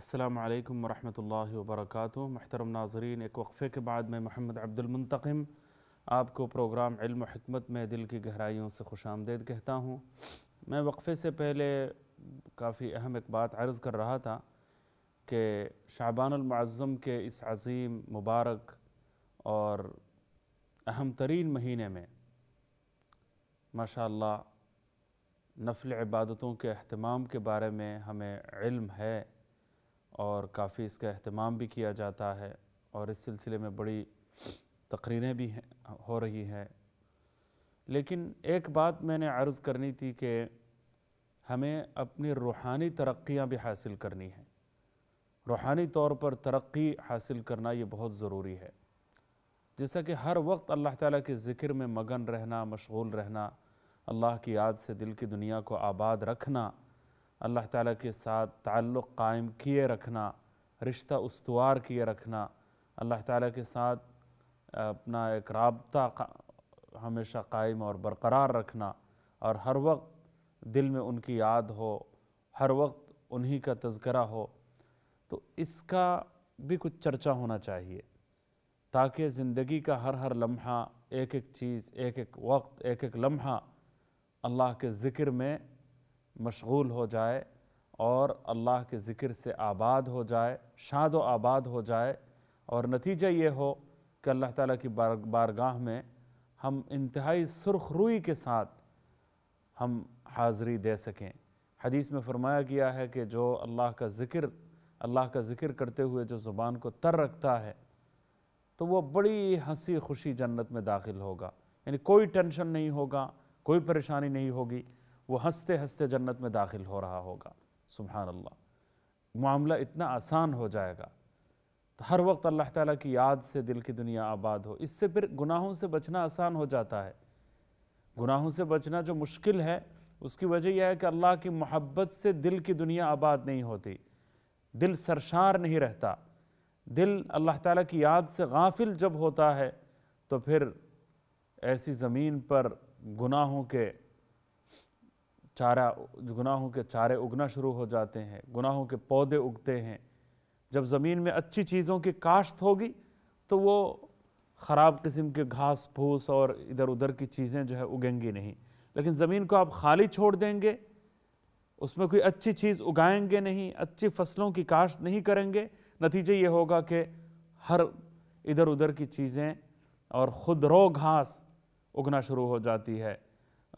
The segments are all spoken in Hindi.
अल्लाम वरहमल वर्क महतरम नाजरीन एक वक्फ़े के बाद मैं मोहम्मद अब्दुलमतकम आपको प्रोग्राम इल्म हमत में दिल की गहराइयों से खुश आमदेद कहता हूँ मैं वक्फ़े से पहले काफ़ी अहम एक बात अर्ज़ कर रहा था कि शाबानमज़म के इस अज़ीम मुबारक और अहम तरीन महीने में माशा नफल इबादतों के अहतमाम के बारे में हमें इल्म है और काफ़ी इसका अहतमाम भी किया जाता है और इस सिलसिले में बड़ी तकरीरें भी हैं हो रही हैं लेकिन एक बात मैंने अर्ज़ करनी थी कि हमें अपनी रूहानी तरक्याँ भी हासिल करनी है रूहानी तौर पर तरक्की हासिल करना ये बहुत ज़रूरी है जैसा कि हर वक्त अल्लाह ताला के ज़िक्र में मगन रहना मशगूल रहना अल्लाह की याद से दिल की दुनिया को आबाद रखना अल्लाह ताला के साथ ताल्लुक़ कायम किए रखना रिश्ता उसवार किए रखना अल्लाह ताला के साथ अपना एक रबता हमेशा कायम और बरकरार रखना और हर वक्त दिल में उनकी याद हो हर वक्त उन्हीं का तस्करा हो तो इसका भी कुछ चर्चा होना चाहिए ताकि ज़िंदगी का हर हर लम्हा एक एक चीज़ एक एक वक्त एक एक लम्हा अल्लाह के ज़िक्र में मशगूल हो जाए और अल्लाह के ज़िक्र से आबाद हो जाए शाद व आबाद हो जाए और नतीजा ये हो कि अल्लाह ताला की बार बारगाह में हम इंतहाई सुरख रुई के साथ हम हाज़री दे सकें हदीस में फरमाया गया है कि जो अल्लाह का ज़िक्र अल्लाह का ज़िक्र करते हुए जो ज़ुबान को तर रखता है तो वो बड़ी हंसी खुशी जन्नत में दाखिल होगा यानी कोई टेंशन नहीं होगा कोई परेशानी नहीं होगी वो हंसते हंसते जन्नत में दाखिल हो रहा होगा सुबहान अल्लाह मामला इतना आसान हो जाएगा तो हर वक्त अल्लाह ताला की याद से दिल की दुनिया आबाद हो इससे फिर गुनाहों से बचना आसान हो जाता है गुनाहों से बचना जो मुश्किल है उसकी वजह यह है कि अल्लाह की मोहब्बत से दिल की दुनिया आबाद नहीं होती दिल सरशार नहीं रहता दिल अल्लाह ताला की याद से गाफिल जब होता है तो फिर ऐसी ज़मीन पर गुनाहों के चारा गुनाहों के चारे उगना शुरू हो जाते हैं गुनाहों के पौधे उगते हैं जब ज़मीन में अच्छी चीज़ों की काश्त होगी तो वो ख़राब किस्म के घास फूस और इधर उधर की चीज़ें जो है उगेंगी नहीं लेकिन ज़मीन को आप खाली छोड़ देंगे उसमें कोई अच्छी चीज़ उगाएंगे नहीं अच्छी फसलों की काश्त नहीं करेंगे नतीजे ये होगा कि हर इधर उधर की चीज़ें और खुद रो घास उगना शुरू हो जाती है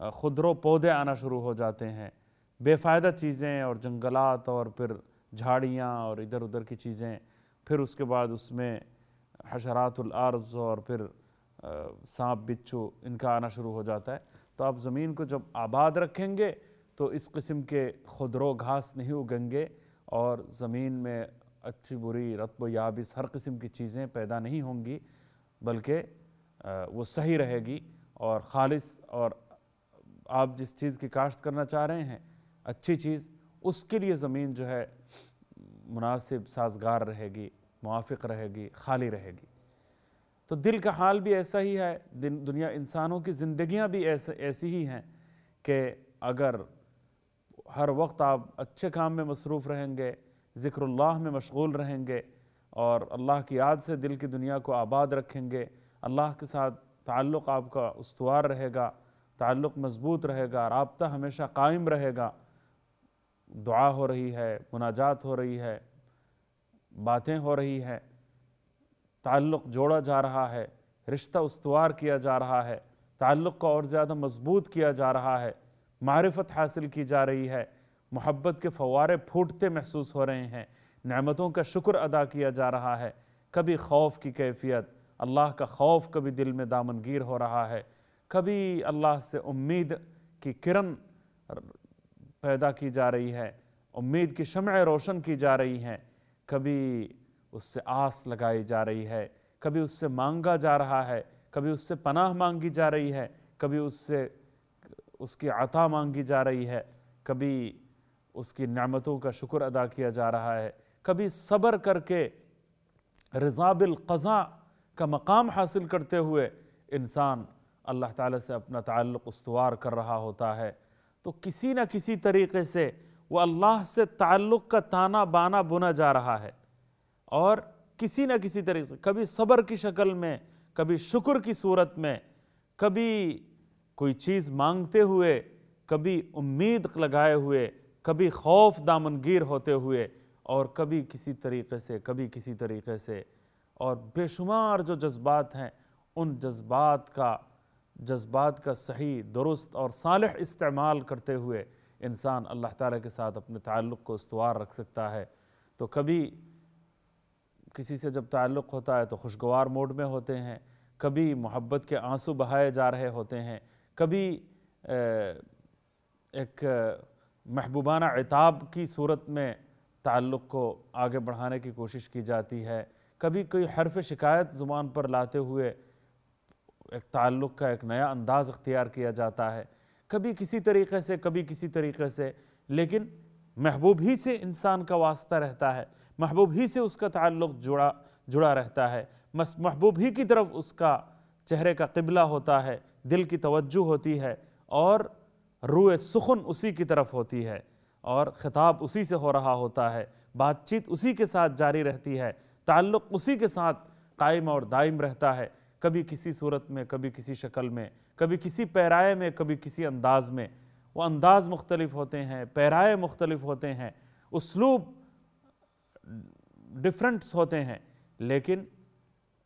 खुदरो पौधे आना शुरू हो जाते हैं बेफ़ायदा चीज़ें और जंगलात और फिर झाड़ियाँ और इधर उधर की चीज़ें फिर उसके बाद उसमें हशरातुलर्ज़ और फिर सांप बिच्छू इनका आना शुरू हो जाता है तो आप ज़मीन को जब आबाद रखेंगे तो इस किस्म के खुदरो घास नहीं उगेंगे और ज़मीन में अच्छी बुरी रतब याबिस हर किस्म की चीज़ें पैदा नहीं होंगी बल्कि वो सही रहेगी और ख़ालिस और आप जिस चीज़ की काश्त करना चाह रहे हैं अच्छी चीज़ उसके लिए ज़मीन जो है मुनासिब साजगार रहेगी मुआफ़ रहेगी खाली रहेगी तो दिल का हाल भी ऐसा ही है दिन दुनिया इंसानों की ज़िंदियाँ भी ऐसे ऐसी ही हैं कि अगर हर वक्त आप अच्छे काम में मसरूफ़ रहेंगे ज़िक्रल्लाह में मशगूल रहेंगे और अल्लाह की याद से दिल की दुनिया को आबाद रखेंगे अल्लाह के साथ ताल्लुक़ आपका उसवार रहेगा ताल्लुक़ मज़बूत रहेगा रबता हमेशा कायम रहेगा दुआ हो रही है मुनाजात हो रही है बातें हो रही हैं ताल्लुक़ जोड़ा जा रहा है रिश्ता उसवार किया जा रहा है ताल्लुक़ को और ज़्यादा मज़बूत किया जा रहा है मारफत हासिल की जा रही है मोहब्बत के फवारे फूटते महसूस हो रहे हैं नमतों का शुक्र अदा किया जा रहा है कभी खौफ की कैफियत अल्लाह का खौफ कभी दिल में दामनगीर हो रहा है कभी अल्लाह से उम्मीद की किरण पैदा की जा रही है उम्मीद की शमय रोशन की जा रही हैं कभी उससे आस लगाई जा रही है कभी उससे मांगा जा रहा है कभी उससे पनाह मांगी जा रही है कभी उससे उसकी आता मांगी जा रही है कभी उसकी नमतों का शुक्र अदा किया जा रहा है कभी सब्र करके रजाबिल क़ज़ा का मकाम हासिल करते हुए इंसान अल्लाह ताला से अपना ताल्लुक़ उसवार कर रहा होता है तो किसी न किसी तरीके से वो अल्लाह से ताल्लुक़ का ताना बाना बुना जा रहा है और किसी न किसी तरीके से कभी सब्र की शक्ल में कभी शुक्र की सूरत में कभी कोई चीज़ मांगते हुए कभी उम्मीद लगाए हुए कभी खौफ दामनगीर होते हुए और कभी किसी तरीके से कभी किसी तरीके से और बेशुमार जो जज्बात हैं उन जज्बात का जज्बात का सही दुरुस्त और साल इस्तेमाल करते हुए इंसान अल्लाह ताला के साथ अपने ताल्लुक़ को उसवार रख सकता है तो कभी किसी से जब ताल्लुक़ होता है तो खुशगवार मोड में होते हैं कभी मोहब्बत के आंसू बहाए जा रहे होते हैं कभी एक महबूबाना अताब की सूरत में ताल्लुक़ को आगे बढ़ाने की कोशिश की जाती है कभी कोई हरफ शिकायत ज़ुबान पर लाते हुए एक ताल्लुक़ का एक नया अंदाज़ अख्तियार किया जाता है कभी किसी तरीके से कभी किसी तरीके से लेकिन महबूब ही से इंसान का वास्ता रहता है महबूब ही से उसका ताल्लुक़ जुड़ा जुड़ा रहता है महबूब ही की तरफ उसका चेहरे का किबला होता है दिल की तवज्जो होती है और रूए सुखन उसी की तरफ होती है और ख़िताब उसी से हो रहा होता है बातचीत उसी के साथ जारी रहती है ताल्लुक़ उसी के साथ कायम और दायम रहता है कभी किसी सूरत में कभी किसी शक्ल में कभी किसी पैराए में कभी किसी अंदाज में वो अंदाज मुख्तलिफ होते हैं पैराए मुख्तलिफ होते हैं उसलूब डिफरेंट्स होते हैं लेकिन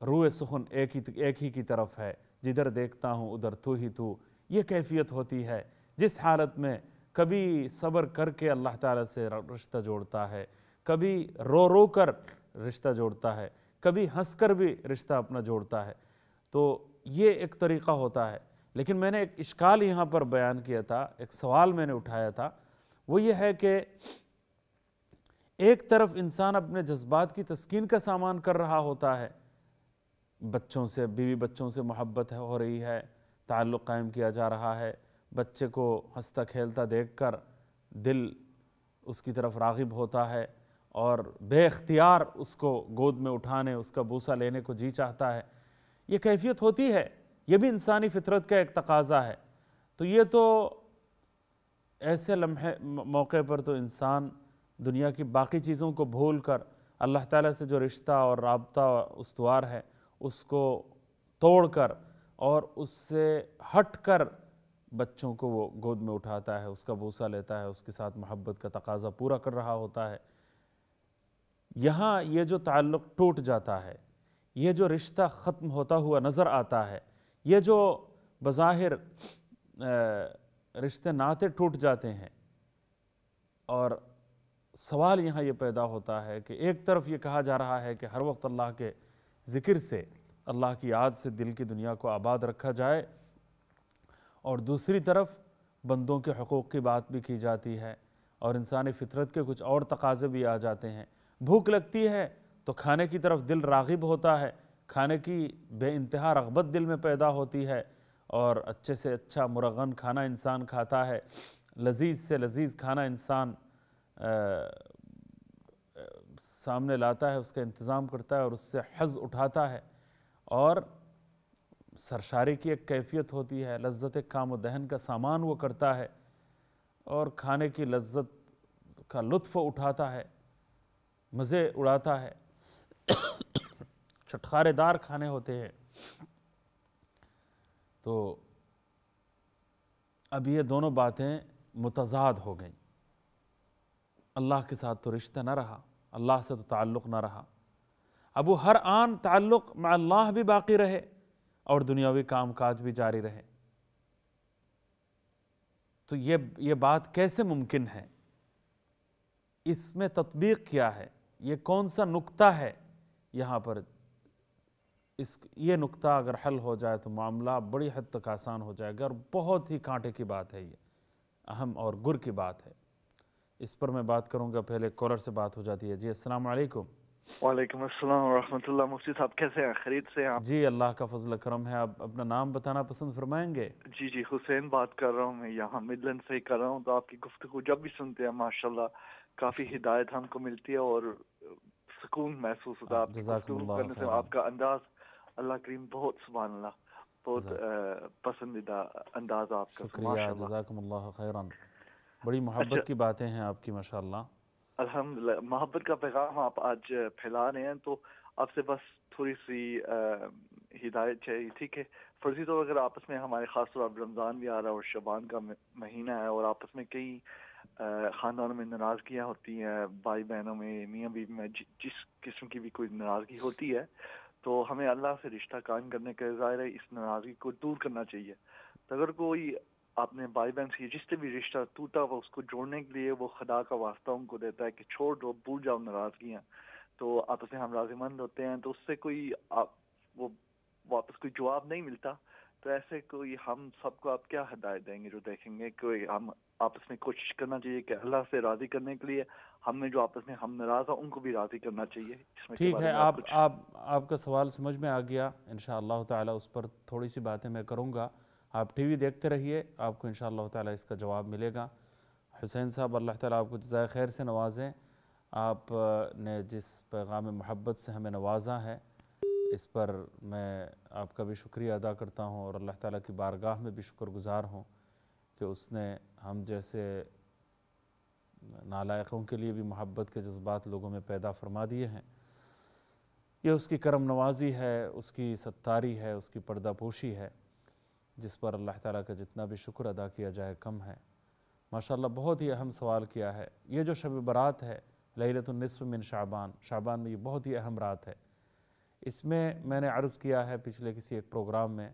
रूए सुखन एक ही एक ही की तरफ है जिधर देखता हूँ उधर तू ही तू ये कैफियत होती है जिस हालत में कभी सब्र करके अल्लाह ताला से रिश्ता जोड़ता है कभी रो रो कर रिश्ता जोड़ता है कभी हंस कर भी रिश्ता अपना जोड़ता है तो ये एक तरीका होता है लेकिन मैंने एक इश्काल यहाँ पर बयान किया था एक सवाल मैंने उठाया था वो ये है कि एक तरफ इंसान अपने जज्बात की तस्किन का सामान कर रहा होता है बच्चों से बीवी बच्चों से मोहब्बत हो रही है ताल्लुक़ कायम किया जा रहा है बच्चे को हंसता खेलता देख कर दिल उसकी तरफ रागिब होता है और बेख्तियार उसको गोद में उठाने उसका बूसा लेने को जी चाहता है ये कैफियत होती है ये भी इंसानी फितरत का एक तकाजा है तो ये तो ऐसे लम्हे मौके पर तो इंसान दुनिया की बाकी चीज़ों को भूल कर अल्लाह ताला से जो रिश्ता और रबता उसवार है उसको तोड़ कर और उससे हट कर बच्चों को वो गोद में उठाता है उसका भूसा लेता है उसके साथ मोहब्बत का तकाजा पूरा कर रहा होता है यहाँ ये जो ताल्लुक़ टूट जाता है ये जो रिश्ता ख़त्म होता हुआ नज़र आता है ये जो बज़ाहिर रिश्ते नाते टूट जाते हैं और सवाल यहाँ ये पैदा होता है कि एक तरफ ये कहा जा रहा है कि हर वक्त अल्लाह के ज़िक्र से अल्लाह की याद से दिल की दुनिया को आबाद रखा जाए और दूसरी तरफ बंदों के हकूक़ की बात भी की जाती है और इंसानी फितरत के कुछ और तकाजे भी आ जाते हैं भूख लगती है तो खाने की तरफ दिल रागिब होता है खाने की बे इंतहा रगबत दिल में पैदा होती है और अच्छे से अच्छा मुरगन खाना इंसान खाता है लजीज़ से लजीज़ खाना इंसान सामने लाता है उसका इंतज़ाम करता है और उससे हज़ उठाता है और सरशारी की एक कैफियत होती है लज्जत काम दहन का सामान वो करता है और खाने की लज्जत का लुत्फ़ उठाता है मज़े उड़ाता है छुटकारेदार खाने होते हैं तो अब ये दोनों बातें मुतजाद हो गई अल्लाह के साथ तो रिश्ता ना रहा अल्लाह से तो ताल्लुक़ ना रहा अब वो हर आन ताल्लुक़ में अल्लाह भी बाकी रहे और दुनियावी काम काज भी जारी रहे तो ये ये बात कैसे मुमकिन है इसमें तत्बीक क्या है ये कौन सा नुक्ता है यहाँ पर इस ये नुकता अगर हल हो जाए तो मामला बड़ी हद तक आसान हो जाएगा और बहुत ही कांटे की बात है ये अहम और गुर की बात है इस पर मैं बात करूंगा पहले कॉलर से बात हो जाती है जी अस्सलाम वालेकुम वालेकुम अस्सलाम वरहमतुल्लाह मुफ्ती साहब कैसे हैं खरीद से आप जी अल्लाह का फजल करम है आप अपना नाम बताना पसंद फरमाएंगे जी जी हुसैन बात कर रहा हूँ मैं यहाँ मिडलन से ही कर रहा हूँ तो आपकी गुफ्तु जब भी सुनते हैं माशाल्लाह काफ़ी हिदायत हमको मिलती है और सुकून महसूस होता आप आपकी करने से आपका अंदाज अल्लाह करीम बहुत सुबहान अल्लाह बहुत पसंदीदा अंदाज आपका शुक्रिया जजाकम्ला खैरन बड़ी मोहब्बत अच्छा, की बातें हैं आपकी माशाल्लाह अल्हम्दुलिल्लाह मोहब्बत का पैगाम आप आज फैला रहे हैं तो आपसे बस थोड़ी सी हिदायत चाहिए ठीक है फर्जी तौर अगर आपस में हमारे खास तौर पर रमज़ान भी आ रहा है और शबान का महीना है और आपस में कई ख़ानदानों में नाराज़गियाँ होती हैं भाई बहनों में मियाँ बीवी में जिस किस्म की भी कोई नाराज़गी होती है तो हमें अल्लाह से रिश्ता कायम करने का ज़ाहिर है इस नाराज़गी को दूर करना चाहिए तो अगर कोई आपने भाई बहन से जिससे भी रिश्ता टूटा हुआ उसको जोड़ने के लिए वो खुदा का वास्ता उनको देता है कि छोड़ दो भूल जाओ नाराज़गियाँ तो आपस में हम राजमंद होते हैं तो उससे कोई आप वो वापस कोई जवाब नहीं मिलता तो ऐसे कोई हम सबको आप क्या हदायत देंगे जो देखेंगे कोई हम आपस में कोशिश करना चाहिए कि अल्लाह से राजी करने के लिए हमने जो आपस में हम नाराज है उनको भी राजी करना चाहिए ठीक है आप आप आपका सवाल समझ में आ गया इन शह उस पर थोड़ी सी बातें मैं करूँगा आप टी वी देखते रहिए आपको इन ताला इसका जवाब मिलेगा हुसैन साहब अल्लाह ताला आपको जजाय खैर से नवाजें आपने जिस पैगाम मोहब्बत से हमें नवाजा है इस पर मैं आपका भी शुक्रिया अदा करता हूँ और अल्लाह ताला की बारगाह में भी शुक्रगुज़ार हूँ कि उसने हम जैसे नालायकों के लिए भी मोहब्बत के जज्बात लोगों में पैदा फरमा दिए हैं ये उसकी करम नवाजी है उसकी सत्तारी है उसकी पर्दापोशी है जिस पर अल्लाह ताला का जितना भी शुक्र अदा किया जाए कम है माशाल्लाह बहुत ही अहम सवाल किया है ये जो शब बारात है लहलतुलनसफ़ मिन शाबान शाबान में ये बहुत ही अहम रात है इसमें मैंने अर्ज़ किया है पिछले किसी एक प्रोग्राम में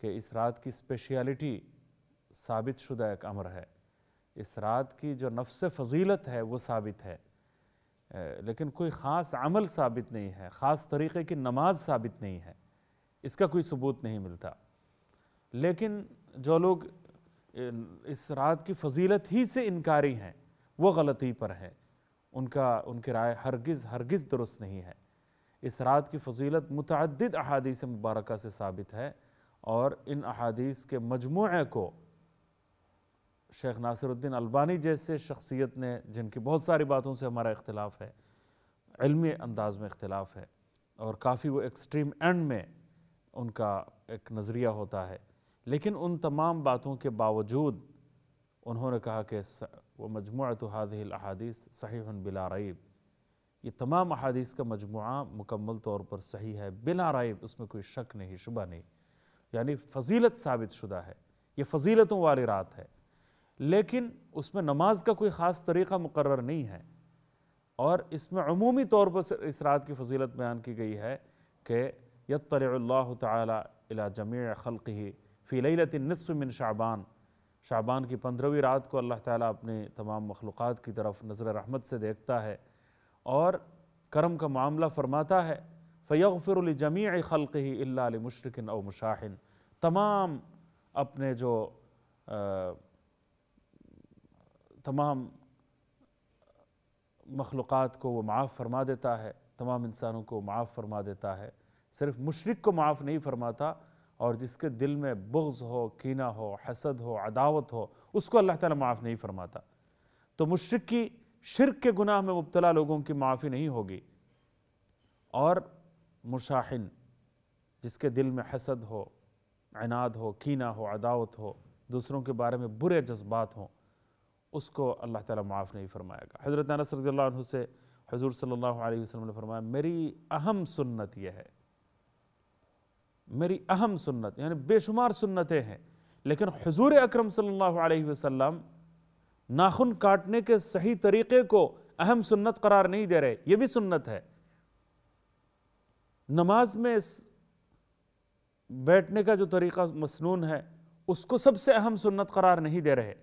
कि इस रात की स्पेशलिटी साबित शुदा एक अमर है इस रात की जो नफ्स फजीलत है वो साबित है लेकिन कोई ख़ास अमल साबित नहीं है ख़ास तरीक़े की नमाज साबित नहीं है इसका कोई सबूत नहीं मिलता लेकिन जो लोग इस रात की फजीलत ही से इनकारी हैं वो गलती पर हैं उनका उनकी राय हरगिज़ हरगिज़ दुरुस्त नहीं है इस रात की फजीलत मतद अहादीस मुबारक से साबित है और इन अहादीस के मजमु को शेख नासिरुद्दीन अलबानी जैसे शख्सियत ने जिनकी बहुत सारी बातों से हमारा इख्तलाफ है इलमी अंदाज में इख्तलाफ है और काफ़ी वो एक्सट्रीम एंड में उनका एक नज़रिया होता है लेकिन उन तमाम बातों के बावजूद उन्होंने कहा कि वो मजमू तो हादिल अहादीस सही बिला रईब ये तमाम अहादीस का मजमु मुकम्मल तौर पर सही है बिना राइब उसमें कोई शक नहीं शुबा नहीं यानी फजीलत साबित शुदा है ये फजीलतों वाली रात है लेकिन उसमें नमाज का कोई ख़ास तरीक़ा मुकर नहीं है और इसमें अमूमी तौर पर इस रात की फजीलत बयान की गई है कि यतल्ला तला जमी खल ही फ़ीलत नसफ़ मिन शाबान शाबान की पंद्रहवीं रात को अल्लाह ताली अपनी तमाम मखलूक़ात की तरफ नज़र रहमत से देखता है और करम का मामला फरमाता है फ़ैफ़िर जमी ख़ल़ ही मुशरकिन और मुशाहिन तमाम अपने जो आ, तमाम मखलूक़ात को वो माफ़ फरमा देता है तमाम इंसानों को माफ़ फरमा देता है सिर्फ मुशरक को माफ़ नहीं फरमाता और जिसके दिल में बुग्ज़ हो कीना हो हसद हो अदावत हो उसको अल्लाह ताला माफ़ नहीं फरमाता तो मुशरक की शिरक के गुनाह में मुबतला लोगों की माफ़ी नहीं होगी और मुशाहिन जिसके दिल में हसद हो अनाद हो कीना हो अदावत हो दूसरों के बारे में बुरे जज्बात हों उसको अल्लाह ताला माफ़ नहीं फरमाएगा हज़रत अनस से हजूर सल्लल्लाहु अलैहि वसल्लम ने फरमाया मेरी अहम सुन्नत यह है मेरी अहम सुन्नत यानी बेशुमार सुन्नतें हैं लेकिन हजूर अक्रम सल्लल्लाहु अलैहि वसल्लम नाखून काटने के सही तरीके को अहम सुन्नत करार नहीं दे रहे ये भी सुन्नत है नमाज में बैठने का जो तरीक़ा मसनून है उसको सबसे अहम सुन्नत करार नहीं दे रहे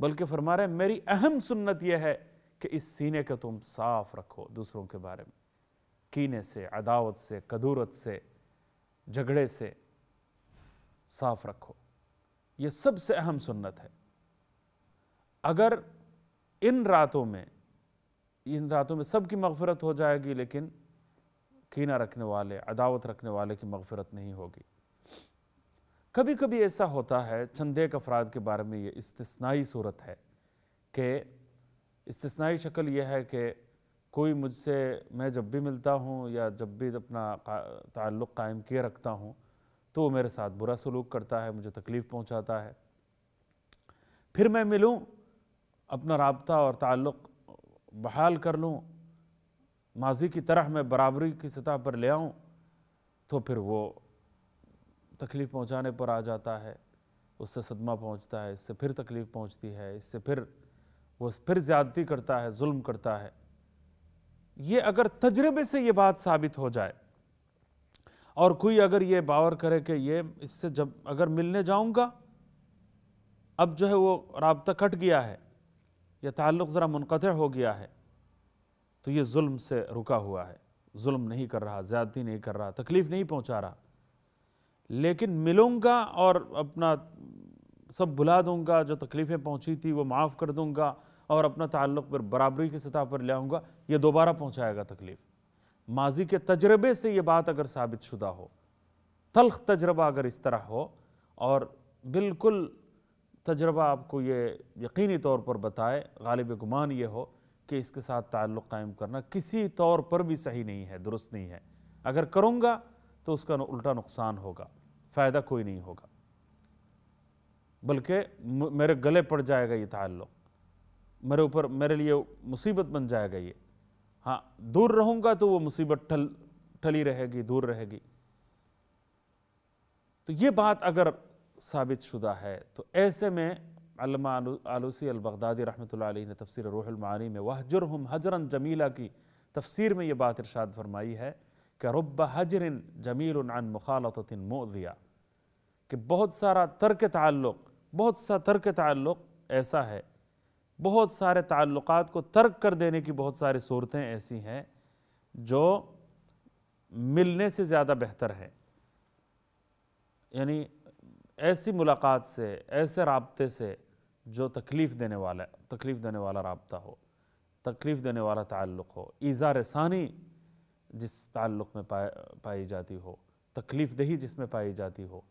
बल्कि फरमा रहे मेरी अहम सुन्नत यह है कि इस सीने को तुम साफ रखो दूसरों के बारे में कीने से अदावत से कदूरत से झगड़े से साफ रखो यह सबसे अहम सुन्नत है अगर इन रातों में इन रातों में सबकी मगफरत हो जाएगी लेकिन कीना रखने वाले अदावत रखने वाले की मगफरत नहीं होगी कभी कभी ऐसा होता है चंद अफराद के बारे में ये इस्तनाई सूरत है कि इस्तनाई शक्ल यह है कि कोई मुझसे मैं जब भी मिलता हूँ या जब भी अपना ताल्लुक़ कायम किए रखता हूँ तो वो मेरे साथ बुरा सलूक करता है मुझे तकलीफ़ पहुँचाता है फिर मैं मिलूँ अपना रबता और ताल्लुक़ बहाल कर लूँ माजी की तरह मैं बराबरी की सतह पर ले आऊँ तो फिर वो तकलीफ़ पहुँचाने पर आ जाता है उससे सदमा पहुँचता है इससे फिर तकलीफ़ पहुँचती है इससे फिर वो फिर ज़्यादती करता है जुल्म करता है ये अगर तजर्बे से ये बात साबित हो जाए और कोई अगर ये बावर करे कि ये इससे जब अगर मिलने जाऊँगा अब जो है वो रबता कट गया है यह ताल्लुक़ ज़रा मुनक़ हो गया है तो ये जुल्म से रुका हुआ है जुल्म नहीं कर रहा ज़्यादती नहीं कर रहा तकलीफ़ नहीं पहुँचा रहा लेकिन मिलूँगा और अपना सब भुला दूँगा जो तकलीफ़ें पहुँची थी वो माफ़ कर दूँगा और अपना ताल्लुक़ पर बराबरी की सतह पर ले आऊँगा ये दोबारा पहुँचाएगा तकलीफ़ माजी के तजर्बे से ये बात अगर साबित शुदा हो तलख तजर्बा अगर इस तरह हो और बिल्कुल तजर्बा आपको ये यकीनी तौर पर बताए गालिब गुमान ये हो कि इसके साथ ताल्लुक़ कायम करना किसी तौर पर भी सही नहीं है दुरुस्त नहीं है अगर करूँगा तो उसका उल्टा नुकसान होगा फ़ायदा कोई नहीं होगा बल्कि मेरे गले पड़ जाएगा ये ताल्लुक़ मेरे ऊपर मेरे लिए मुसीबत बन जाएगा ये हाँ दूर रहूँगा तो वो मुसीबत ठल ठली रहेगी दूर रहेगी तो ये बात अगर साबित शुदा है तो ऐसे में आलूसी अलबगदादी रहमत ने तफसर रूहलमानी में वह हम हजरन जमीला की तफसीर में ये बात इरशाद फरमाई है कि रब हजरन जमील अन मुखालतिन मोदिया कि बहुत सारा तर्क ताल्लुक़ बहुत सा तर्क ताल्लुक़ ऐसा है बहुत सारे ताल्लुक़ को तर्क कर देने की बहुत सारी सूरतें ऐसी हैं जो मिलने से ज़्यादा बेहतर है यानी ऐसी मुलाकात से ऐसे रबते से जो तकलीफ़ देने वाला तकलीफ़ देने वाला रबता हो तकलीफ़ देने वाला ताल्लुक़ हो ईज़ा रसानी जिस ताल्लुक़ में पाए पाई जाती हो तकलीफ़ दही जिसमें पाई जाती हो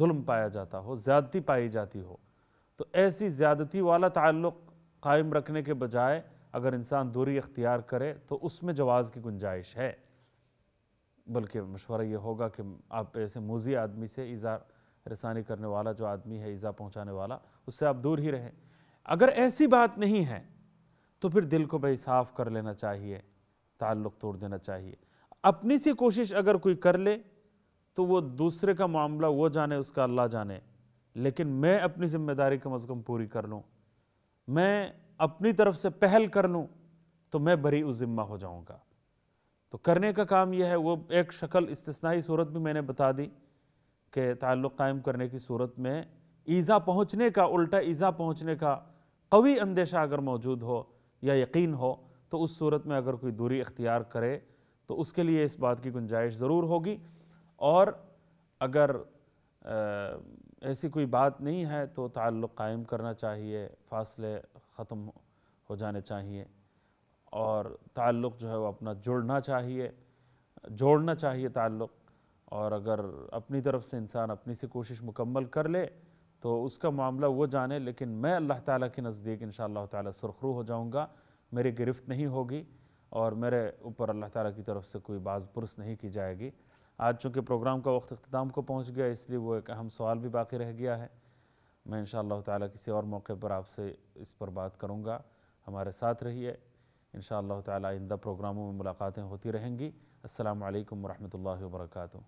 जुल्म पाया जाता हो ज़्यादती पाई जाती हो तो ऐसी ज़्यादती वाला ताल्लुक़ कायम रखने के बजाय अगर इंसान दूरी इख्तियार करे तो उसमें जवाज़ की गुंजाइश है बल्कि मशवरा ये होगा कि आप ऐसे मोजी आदमी से इज़ार रसानी करने वाला जो आदमी है ईज़ा पहुंचाने वाला उससे आप दूर ही रहें अगर ऐसी बात नहीं है तो फिर दिल को भाई साफ़ कर लेना चाहिए ताल्लुक़ तोड़ देना चाहिए अपनी सी कोशिश अगर कोई कर ले तो वो दूसरे का मामला वो जाने उसका अल्लाह जाने लेकिन मैं अपनी जिम्मेदारी कम अज़ कम पूरी कर लूँ मैं अपनी तरफ से पहल कर लूँ तो मैं बरी उजिम्मा ज़िम्मा हो जाऊँगा तो करने का काम यह है वो एक शक्ल इस्तना सूरत भी मैंने बता दी के ताल्लुक़ कायम करने की सूरत में ईज़ा पहुँचने का उल्टा ईज़ा पहुँचने का कवी अंदेशा अगर मौजूद हो या यकीन हो तो उस सूरत में अगर कोई दूरी इख्तियार करे तो उसके लिए इस बात की गुंजाइश ज़रूर होगी और अगर ऐसी कोई बात नहीं है तो ताल्लुक़ कायम करना चाहिए फासले ख़त्म हो जाने चाहिए और ताल्लुक़ जो है वो अपना जुड़ना चाहिए जोड़ना चाहिए ताल्लुक़ और अगर अपनी तरफ से इंसान अपनी से कोशिश मुकम्मल कर ले तो उसका मामला वो जाने लेकिन मैं अल्लाह ताला के नज़दीक इन शाह तरखरू हो जाऊँगा मेरी गिरफ्त नहीं होगी और मेरे ऊपर अल्लाह ताला की तरफ से कोई बाज पुरस नहीं की जाएगी आज चूँकि प्रोग्राम का वक्त अख्ताम को पहुँच गया इसलिए वो एक अहम सवाल भी बाकी रह गया है मैं इन ताला किसी और मौके पर आपसे इस पर बात करूँगा हमारे साथ रहिए इन शाह तिंदा प्रोग्रामों में मुलाकातें होती रहेंगी असलकम वरहमल वर्का